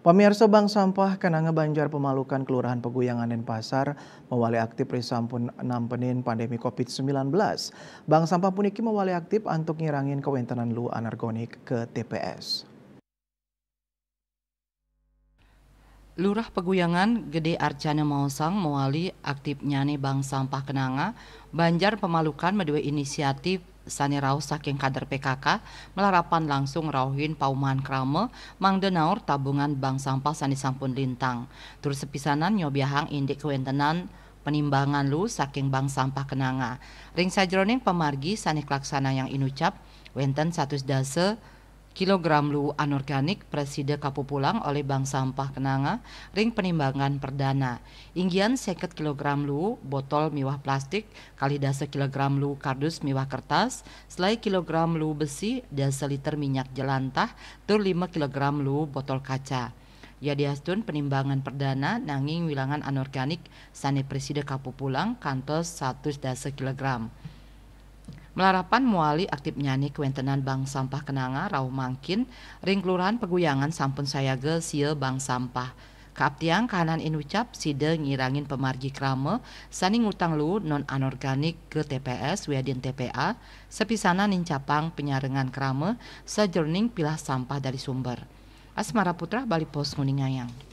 Pemirsa Bank Sampah Kenanga Banjar Pemalukan Kelurahan Peguyangan Pasar mewali aktif risampun 6 penin pandemi COVID-19. Bank Sampah puniki mewali aktif untuk ngirangin kewentenan lu anergonik ke TPS. Lurah Peguyangan Gede Arcana Mausang mewali aktif nyane Bank Sampah Kenanga Banjar Pemalukan medue inisiatif Sani Rao saking kader PKK melarapan langsung rauhin paumahan krama mangdenaur tabungan bank sampah sani sampun lintang. terus sepisanan nyobiahang indik kewentenan penimbangan lu saking bank sampah kenanga. Ring sajroning pemargi sani klaksana yang inucap wenten satu dase Kilogram Lu Anorganik Preside Kapupulang oleh Bank Sampah Kenanga Ring Penimbangan Perdana Inggian seket kilogram Lu Botol Miwah Plastik Kali dasa kilogram Lu Kardus Miwah Kertas Selai kilogram Lu Besi Dasa liter Minyak Jelantah Tur 5 kilogram Lu Botol Kaca Ya diastun penimbangan perdana nanging wilangan anorganik sane preside kapupulang kantos 100 dasa kilogram. Melarapan muali aktif nyanyi kewentenan bank Sampah Kenanga Rau Mangkin, ring kelurahan Peguyangan sampun saya Sia sil Bang Sampah. Kaptiang kanan inucap sida ngirangin pemargi krame sani ngutang lu non anorganik ke TPS wadin TPA sepisana nincapang penyarengan krame sejerning pilah sampah dari sumber. Asmara Putra Bali Pos Nguningayang.